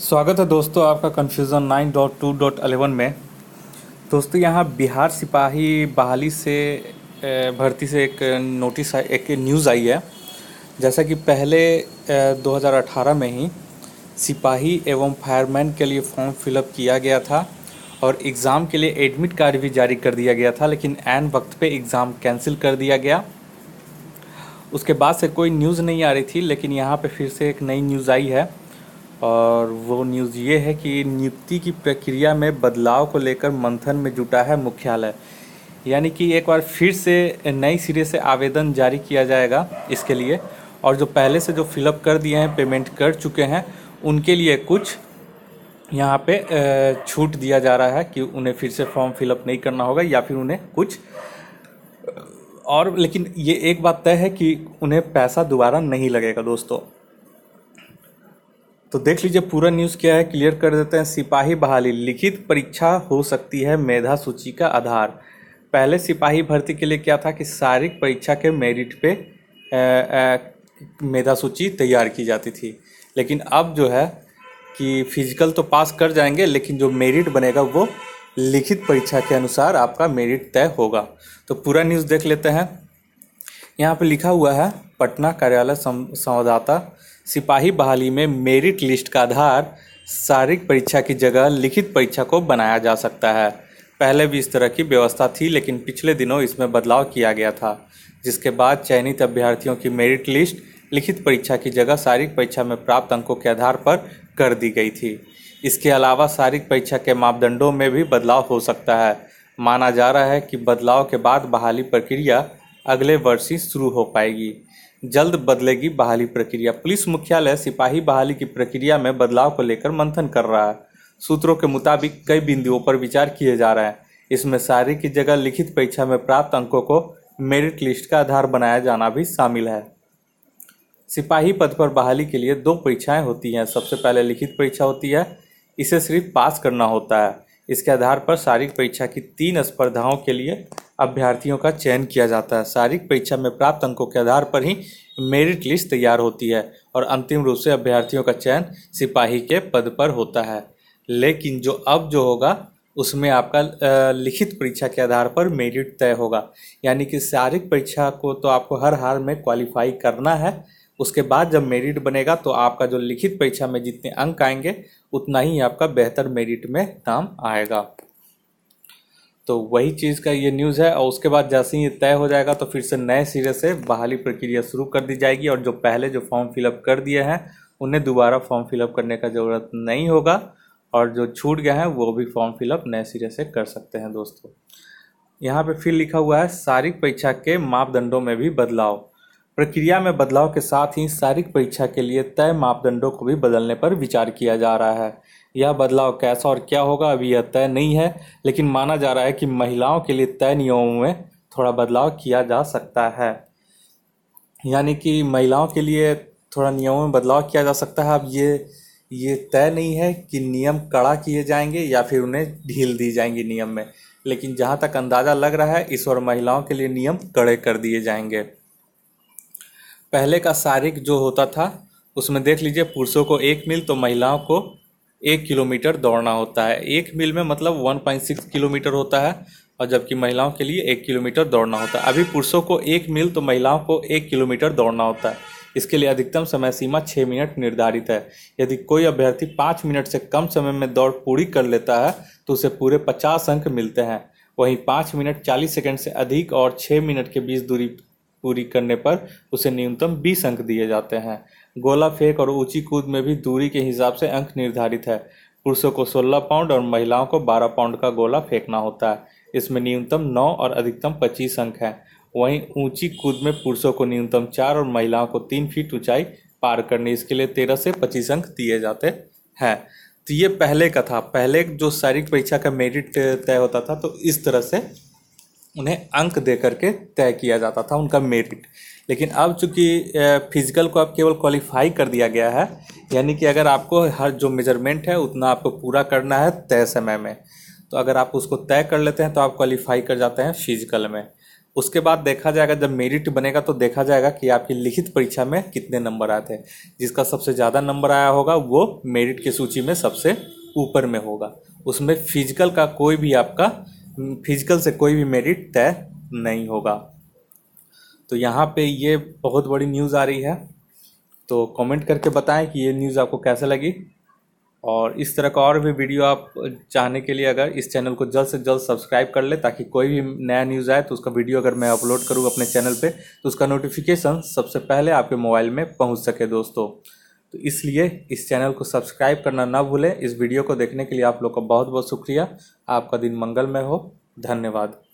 स्वागत है दोस्तों आपका confusion nine dot two dot eleven में दोस्तों यहाँ बिहार सिपाही बहाली से भर्ती से एक नोटिस एक न्यूज़ आई है जैसा कि पहले 2018 में ही सिपाही एवं फायरमैन के लिए फॉर्म फिलअप किया गया था और एग्ज़ाम के लिए एडमिट कार्ड भी जारी कर दिया गया था लेकिन एन वक्त पे एग्ज़ाम कैंसिल कर दिया गया उसके बाद से कोई न्यूज़ नहीं आ रही थी लेकिन यहाँ पे फिर से एक नई न्यूज़ आई है और वो न्यूज़ ये है कि नियुक्ति की प्रक्रिया में बदलाव को लेकर मंथन में जुटा है मुख्यालय यानी कि एक बार फिर से नए सिरे से आवेदन जारी किया जाएगा इसके लिए और जो पहले से जो फिलअप कर दिए हैं पेमेंट कर चुके हैं उनके लिए कुछ यहाँ पे छूट दिया जा रहा है कि उन्हें फिर से फॉर्म फिलअप नहीं करना होगा या फिर उन्हें कुछ और लेकिन ये एक बात तय है कि उन्हें पैसा दोबारा नहीं लगेगा दोस्तों तो देख लीजिए पूरा न्यूज़ क्या है क्लियर कर देते हैं सिपाही बहाली लिखित परीक्षा हो सकती है मेधा सूची का आधार पहले सिपाही भर्ती के लिए क्या था कि शारीरिक परीक्षा के मेरिट पे मेधा सूची तैयार की जाती थी लेकिन अब जो है कि फिजिकल तो पास कर जाएंगे लेकिन जो मेरिट बनेगा वो लिखित परीक्षा के अनुसार आपका मेरिट तय होगा तो पूरा न्यूज़ देख लेते हैं यहाँ पर लिखा हुआ है पटना कार्यालय संवाददाता सिपाही बहाली में मेरिट लिस्ट का आधार शारीरिक परीक्षा की जगह लिखित परीक्षा को बनाया जा सकता है पहले भी इस तरह की व्यवस्था थी लेकिन पिछले दिनों इसमें बदलाव किया गया था जिसके बाद चयनित अभ्यर्थियों की मेरिट लिस्ट लिखित परीक्षा की जगह शारीरिक परीक्षा में प्राप्त अंकों के आधार पर कर दी गई थी इसके अलावा शारीरिक परीक्षा के मापदंडों में भी बदलाव हो सकता है माना जा रहा है कि बदलाव के बाद बहाली प्रक्रिया अगले वर्ष ही शुरू हो पाएगी जल्द बदलेगी बहाली प्रक्रिया पुलिस मुख्यालय सिपाही बहाली की प्रक्रिया में बदलाव को लेकर मंथन कर रहा है सूत्रों के मुताबिक कई बिंदुओं पर विचार किए जा रहे हैं इसमें शारीरिक की जगह लिखित परीक्षा में प्राप्त अंकों को मेरिट लिस्ट का आधार बनाया जाना भी शामिल है सिपाही पद पर बहाली के लिए दो परीक्षाएं होती हैं सबसे पहले लिखित परीक्षा होती है इसे सिर्फ पास करना होता है इसके आधार पर शारीरिक परीक्षा की तीन स्पर्धाओं के लिए अभ्यर्थियों का चयन किया जाता है शारीरिक परीक्षा में प्राप्त अंकों के आधार पर ही मेरिट लिस्ट तैयार होती है और अंतिम रूप से अभ्यर्थियों का चयन सिपाही के पद पर होता है लेकिन जो अब जो होगा उसमें आपका लिखित परीक्षा के आधार पर मेरिट तय होगा यानी कि शारीरिक परीक्षा को तो आपको हर हाल में क्वालिफाई करना है उसके बाद जब मेरिट बनेगा तो आपका जो लिखित परीक्षा में जितने अंक आएंगे उतना ही आपका बेहतर मेरिट में नाम आएगा तो वही चीज़ का ये न्यूज़ है और उसके बाद जैसे ही ये तय हो जाएगा तो फिर से नए सिरे से बहाली प्रक्रिया शुरू कर दी जाएगी और जो पहले जो फॉर्म फिलअप कर दिए हैं उन्हें दोबारा फॉर्म फिलअप करने का ज़रूरत नहीं होगा और जो छूट गए हैं वो भी फॉर्म फिलअप नए सिरे से कर सकते हैं दोस्तों यहाँ पे फिर लिखा हुआ है शारीरिक परीक्षा के मापदंडों में भी बदलाव प्रक्रिया में बदलाव के साथ ही शारीरिक परीक्षा के लिए तय मापदंडों को भी बदलने पर विचार किया जा रहा है यह बदलाव कैसा और क्या होगा अभी यह तय नहीं है लेकिन माना जा रहा है कि महिलाओं के लिए तय नियमों में थोड़ा बदलाव किया जा सकता है यानी कि महिलाओं के लिए थोड़ा नियमों में बदलाव किया जा सकता है अब ये ये तय नहीं है कि नियम कड़ा किए जाएंगे या फिर उन्हें ढील दी जाएंगी नियम में लेकिन जहाँ तक अंदाज़ा लग रहा है इस और महिलाओं के लिए नियम कड़े कर दिए जाएंगे पहले का शारीरिक जो होता था उसमें देख लीजिए पुरुषों को एक मील तो महिलाओं को एक किलोमीटर दौड़ना होता है एक मील में मतलब 1.6 किलोमीटर होता है और जबकि महिलाओं के लिए एक किलोमीटर दौड़ना होता है अभी पुरुषों को एक मील तो महिलाओं को एक किलोमीटर दौड़ना होता है इसके लिए अधिकतम समय सीमा छः मिनट निर्धारित है यदि कोई अभ्यर्थी पाँच मिनट से कम समय में दौड़ पूरी कर लेता है तो उसे पूरे पचास अंक मिलते हैं वहीं पाँच मिनट चालीस सेकंड से अधिक और छः मिनट के बीच दूरी पूरी करने पर उसे न्यूनतम बीस अंक दिए जाते हैं गोला फेंक और ऊंची कूद में भी दूरी के हिसाब से अंक निर्धारित है पुरुषों को 16 पाउंड और महिलाओं को 12 पाउंड का गोला फेंकना होता है इसमें न्यूनतम 9 और अधिकतम 25 अंक हैं वहीं ऊंची कूद में पुरुषों को न्यूनतम चार और महिलाओं को तीन फीट ऊंचाई पार करनी इसके लिए तेरह से पच्चीस अंक दिए जाते हैं तो ये पहले का था पहले जो शारीरिक परीक्षा का मेरिट तय होता था तो इस तरह से उन्हें अंक दे करके तय किया जाता था उनका मेरिट लेकिन अब चूंकि फिजिकल को अब केवल क्वालिफाई कर दिया गया है यानी कि अगर आपको हर जो मेजरमेंट है उतना आपको पूरा करना है तय समय में तो अगर आप उसको तय कर लेते हैं तो आप क्वालिफाई कर जाते हैं फिजिकल में उसके बाद देखा जाएगा जब मेरिट बनेगा तो देखा जाएगा कि आपकी लिखित परीक्षा में कितने नंबर आए थे जिसका सबसे ज़्यादा नंबर आया होगा वो मेरिट की सूची में सबसे ऊपर में होगा उसमें फिजिकल का कोई भी आपका फिजिकल हम्म, से कोई भी मेरिट तय नहीं होगा तो यहाँ पे ये बहुत बड़ी न्यूज़ आ रही है तो कमेंट करके बताएं कि ये न्यूज़ आपको कैसे लगी और इस तरह का और भी वीडियो आप चाहने के लिए अगर इस चैनल को जल्द से जल्द सब्सक्राइब कर ले ताकि कोई भी नया न्यूज़ आए तो उसका वीडियो अगर मैं अपलोड करूँ अपने चैनल पे तो उसका नोटिफिकेशन सबसे पहले आपके मोबाइल में पहुँच सके दोस्तों तो इसलिए इस चैनल को सब्सक्राइब करना ना भूलें इस वीडियो को देखने के लिए आप लोग का बहुत बहुत शुक्रिया आपका दिन मंगलमय हो धन्यवाद